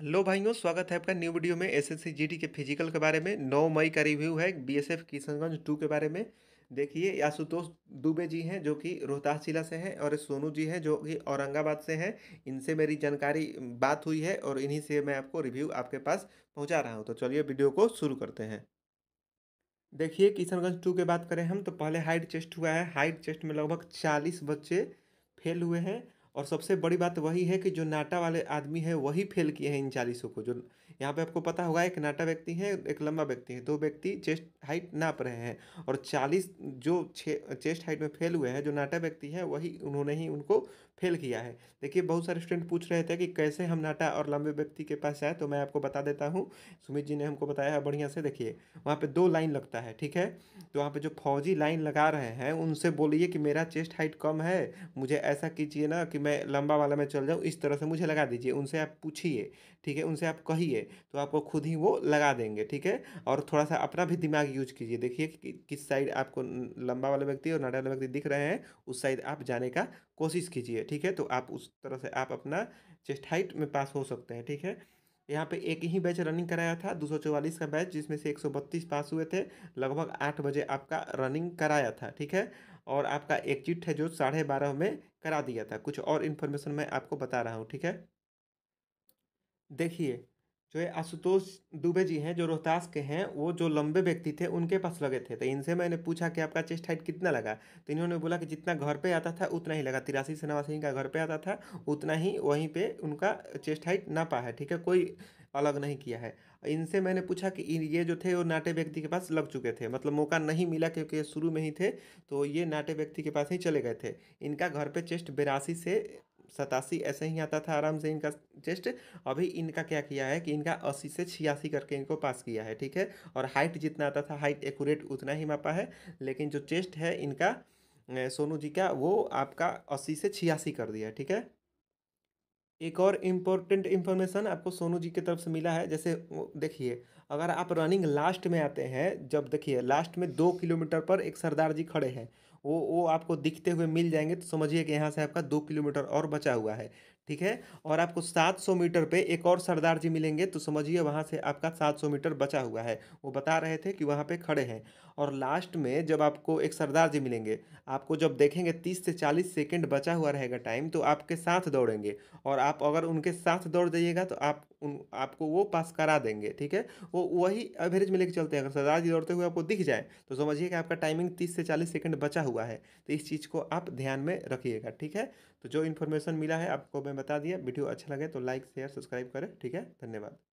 hello भाइयों स्वागत है आपका न्यू वीडियो में एसएससी जीडी के फिजिकल के बारे में 9 मई का रिव्यू है बीएसएफ किशनगंज टू के बारे में देखिए आशुतोष दुबे जी हैं जो कि रोहतास जिला से हैं और सोनू जी हैं जो कि औरंगाबाद से हैं इनसे मेरी जानकारी बात हुई है और इन्हीं से मैं आपको रिव्यू आपके पास पहुँचा रहा हूँ तो चलिए वीडियो को शुरू करते हैं देखिए किशनगंज टू की बात करें हम तो पहले हाइट चेस्ट हुआ है हाइट चेस्ट में लगभग चालीस बच्चे फेल हुए हैं और सबसे बड़ी बात वही है कि जो नाटा वाले आदमी है वही फेल किए हैं इन चालीसों को जो यहाँ पे आपको पता होगा एक नाटा व्यक्ति है एक लंबा व्यक्ति है दो व्यक्ति चेस्ट हाइट नाप रहे हैं और चालीस जो चेस्ट हाइट में फेल हुए हैं जो नाटा व्यक्ति है वही उन्होंने ही उनको फेल किया है देखिए बहुत सारे स्टूडेंट पूछ रहे थे कि कैसे हम नाटा और लंबे व्यक्ति के पास आए तो मैं आपको बता देता हूँ सुमित जी ने हमको बताया है बढ़िया से देखिए वहाँ पर दो लाइन लगता है ठीक है तो वहाँ पर जो फौजी लाइन लगा रहे हैं उनसे बोलिए कि मेरा चेस्ट हाइट कम है मुझे ऐसा कीजिए ना कि मैं लंबा वाला में चल जाऊँ इस तरह से मुझे लगा दीजिए उनसे आप पूछिए ठीक है उनसे आप कहिए तो आपको खुद ही वो लगा देंगे ठीक है और थोड़ा सा अपना भी दिमाग यूज कीजिए देखिए कि किस साइड आपको लंबा वाला व्यक्ति और नाटा वाला व्यक्ति दिख रहे हैं उस साइड आप जाने का कोशिश कीजिए ठीक है तो आप उस तरह से आप अपना चेस्ट हाइट में पास हो सकते हैं ठीक है यहाँ पे एक ही बैच रनिंग कराया था 244 का बैच जिसमें से 132 पास हुए थे लगभग आठ बजे आपका रनिंग कराया था ठीक है और आपका एग्जिट है जो साढ़े बारह में करा दिया था कुछ और इन्फॉर्मेशन मैं आपको बता रहा हूँ ठीक है देखिए जो ये आशुतोष दुबे जी हैं जो रोहतास के हैं वो जो लंबे व्यक्ति थे उनके पास लगे थे तो इनसे मैंने पूछा कि आपका चेस्ट हाइट कितना लगा तो इन्होंने बोला कि जितना घर पे आता था उतना ही लगा तिरासी से नवासी का घर पे आता था उतना ही वहीं पे उनका चेस्ट हाइट नापा है ठीक है कोई अलग नहीं किया है इनसे मैंने पूछा कि ये जो थे वो नाटे व्यक्ति के पास लग चुके थे मतलब मौका नहीं मिला क्योंकि शुरू में ही थे तो ये नाटे व्यक्ति के पास ही चले गए थे इनका घर पे चेस्ट बेरासी से सतासी ऐसे ही आता था आराम से इनका चेस्ट अभी इनका क्या किया है कि इनका अस्सी से छियासी करके इनको पास किया है ठीक है और हाइट जितना आता था हाइट एकूरेट उतना ही मापा है लेकिन जो चेस्ट है इनका सोनू जी का वो आपका अस्सी से छियासी कर दिया ठीक है एक और इम्पोर्टेंट इन्फॉर्मेशन आपको सोनू जी की तरफ से मिला है जैसे देखिए अगर आप रनिंग लास्ट में आते हैं जब देखिए लास्ट में दो किलोमीटर पर एक सरदार जी खड़े हैं वो वो आपको दिखते हुए मिल जाएंगे तो समझिए कि यहाँ से आपका दो किलोमीटर और बचा हुआ है ठीक है और आपको 700 मीटर पे एक और सरदार जी मिलेंगे तो समझिए वहाँ से आपका 700 मीटर बचा हुआ है वो बता रहे थे कि वहाँ पे खड़े हैं और लास्ट में जब आपको एक सरदार जी मिलेंगे आपको जब देखेंगे 30 से 40 सेकंड बचा हुआ रहेगा टाइम तो आपके साथ दौड़ेंगे और आप अगर उनके साथ दौड़ जाइएगा तो आप उन आपको वो पास करा देंगे ठीक है वो वही एवरेज में लेकर चलते हैं अगर सरदार जी दौड़ते हुए आपको दिख जाए तो समझिए कि आपका टाइमिंग तीस से चालीस सेकेंड बचा हुआ है तो इस चीज़ को आप ध्यान में रखिएगा ठीक है तो जो इन्फॉर्मेशन मिला है आपको मैं बता दिया वीडियो अच्छा लगे तो लाइक शेयर सब्सक्राइब करें ठीक है धन्यवाद